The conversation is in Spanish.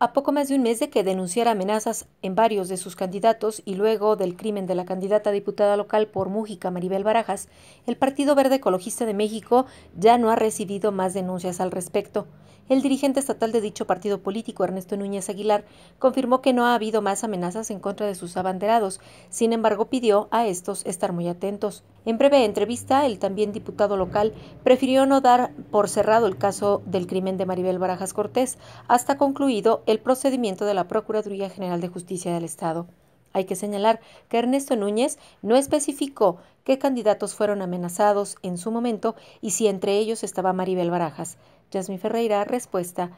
A poco más de un mes de que denunciara amenazas en varios de sus candidatos y luego del crimen de la candidata diputada local por Mújica, Maribel Barajas, el Partido Verde Ecologista de México ya no ha recibido más denuncias al respecto. El dirigente estatal de dicho partido político, Ernesto Núñez Aguilar, confirmó que no ha habido más amenazas en contra de sus abanderados, sin embargo pidió a estos estar muy atentos. En breve entrevista, el también diputado local prefirió no dar por cerrado el caso del crimen de Maribel Barajas Cortés hasta concluido el procedimiento de la Procuraduría General de Justicia del Estado. Hay que señalar que Ernesto Núñez no especificó qué candidatos fueron amenazados en su momento y si entre ellos estaba Maribel Barajas. Yasmín Ferreira, respuesta